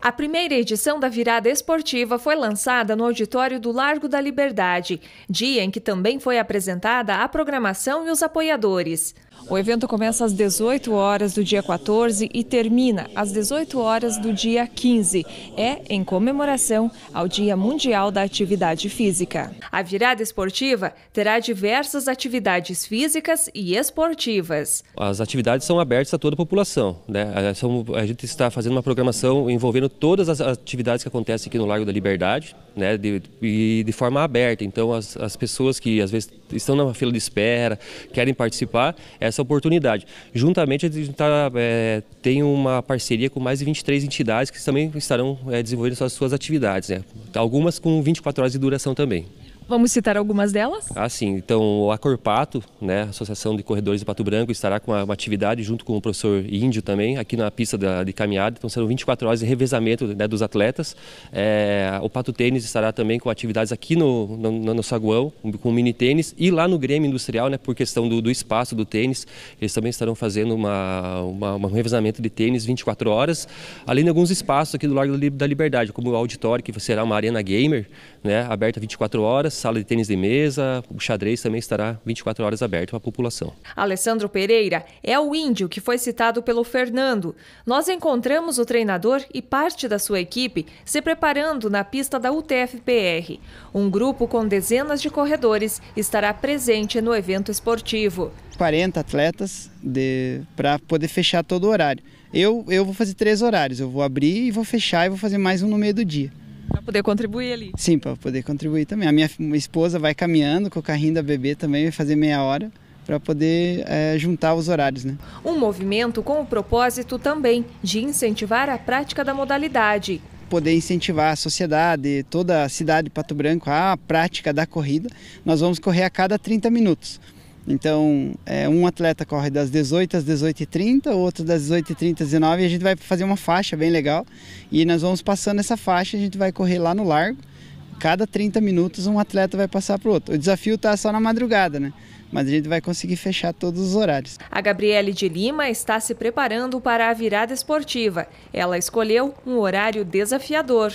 A primeira edição da virada esportiva foi lançada no auditório do Largo da Liberdade, dia em que também foi apresentada a programação e os apoiadores. O evento começa às 18 horas do dia 14 e termina às 18 horas do dia 15. É em comemoração ao Dia Mundial da Atividade Física. A virada esportiva terá diversas atividades físicas e esportivas. As atividades são abertas a toda a população. Né? É, a gente está fazendo uma programação envolvendo acompanhando todas as atividades que acontecem aqui no Largo da Liberdade, né, de, e de forma aberta. Então, as, as pessoas que às vezes estão na fila de espera, querem participar, é essa oportunidade. Juntamente, a gente tá, é, tem uma parceria com mais de 23 entidades que também estarão é, desenvolvendo suas, suas atividades, né? algumas com 24 horas de duração também. Vamos citar algumas delas? Ah, sim. Então, né, a Corpato, né, Associação de Corredores de Pato Branco, estará com uma, atividade junto com o professor Índio também, aqui na pista da, de caminhada. Então, serão 24 horas de revezamento né, dos atletas. É, o Pato Tênis estará também com atividades aqui no, no, no Saguão, com mini tênis. E lá no Grêmio Industrial, né, por questão do, do espaço do tênis, eles também estarão fazendo uma, uma, um revezamento de tênis 24 horas. Além de alguns espaços aqui do Largo da Liberdade, como o auditório, que será uma arena gamer, né, aberta 24 horas sala de tênis de mesa, o xadrez também estará 24 horas aberto à população. Alessandro Pereira é o índio que foi citado pelo Fernando. Nós encontramos o treinador e parte da sua equipe se preparando na pista da UTFPR. Um grupo com dezenas de corredores estará presente no evento esportivo. 40 atletas para poder fechar todo o horário. Eu, eu vou fazer três horários, eu vou abrir e vou fechar e vou fazer mais um no meio do dia. Para poder contribuir ali? Sim, para poder contribuir também. A minha esposa vai caminhando com o carrinho da bebê também, vai fazer meia hora para poder é, juntar os horários. Né? Um movimento com o propósito também de incentivar a prática da modalidade. Poder incentivar a sociedade, toda a cidade de Pato Branco, a prática da corrida. Nós vamos correr a cada 30 minutos. Então, é, um atleta corre das 18 às 18h30, outro das 18h30 às 19 e a gente vai fazer uma faixa bem legal. E nós vamos passando essa faixa, a gente vai correr lá no largo. Cada 30 minutos um atleta vai passar para o outro. O desafio está só na madrugada, né? mas a gente vai conseguir fechar todos os horários. A Gabriele de Lima está se preparando para a virada esportiva. Ela escolheu um horário desafiador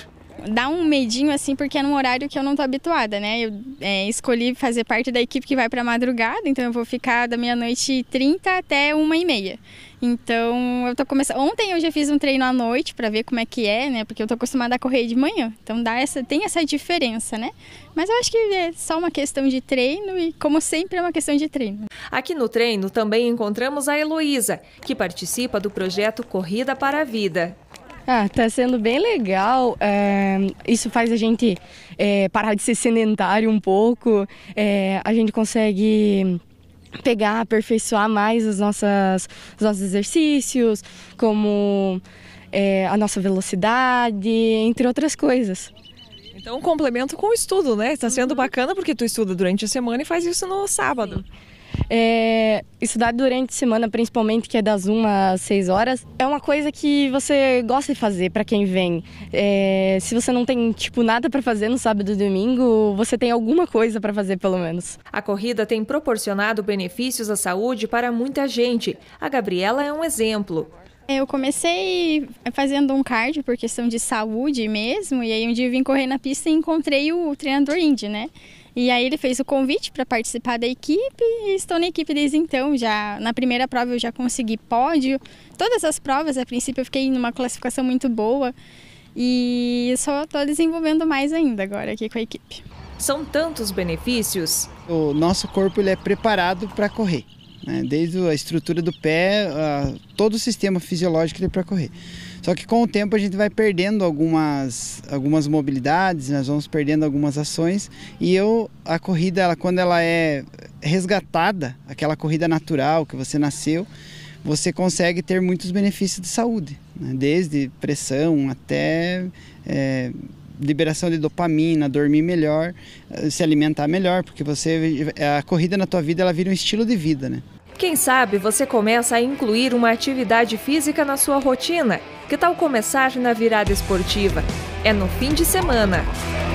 dá um medinho assim, porque é num horário que eu não tô habituada, né? Eu é, escolhi fazer parte da equipe que vai para madrugada, então eu vou ficar da meia-noite e 30 até uma e meia. Então eu tô começando. Ontem eu já fiz um treino à noite para ver como é que é, né? Porque eu tô acostumada a correr de manhã. Então dá essa, tem essa diferença, né? Mas eu acho que é só uma questão de treino e, como sempre, é uma questão de treino. Aqui no treino também encontramos a Heloísa, que participa do projeto Corrida para a Vida. Ah, tá sendo bem legal. É, isso faz a gente é, parar de ser sedentário um pouco. É, a gente consegue pegar, aperfeiçoar mais os, nossas, os nossos exercícios, como a nossa velocidade, entre outras coisas. Então, complemento com o estudo, né? Está sendo uhum. bacana porque tu estuda durante a semana e faz isso no sábado. Sim. É, estudar durante a semana, principalmente, que é das 1 às 6 horas, é uma coisa que você gosta de fazer para quem vem. É, se você não tem, tipo, nada para fazer no sábado e domingo, você tem alguma coisa para fazer, pelo menos. A corrida tem proporcionado benefícios à saúde para muita gente. A Gabriela é um exemplo. É, eu comecei fazendo um cardio por questão de saúde mesmo, e aí um dia eu vim correr na pista e encontrei o treinador Indy, né? E aí ele fez o convite para participar da equipe e estou na equipe desde então. Já na primeira prova eu já consegui pódio. Todas as provas, a princípio, eu fiquei numa classificação muito boa. E só estou desenvolvendo mais ainda agora aqui com a equipe. São tantos benefícios. O nosso corpo ele é preparado para correr né? desde a estrutura do pé, a, todo o sistema fisiológico ele é para correr. Só que com o tempo a gente vai perdendo algumas, algumas mobilidades, nós vamos perdendo algumas ações e eu a corrida ela, quando ela é resgatada, aquela corrida natural que você nasceu, você consegue ter muitos benefícios de saúde, né? desde pressão até é, liberação de dopamina, dormir melhor, eh, se alimentar melhor, porque você eh, a corrida na tua vida ela vira um estilo de vida, né? Quem sabe você começa a incluir uma atividade física na sua rotina? Que tal começar na virada esportiva? É no fim de semana.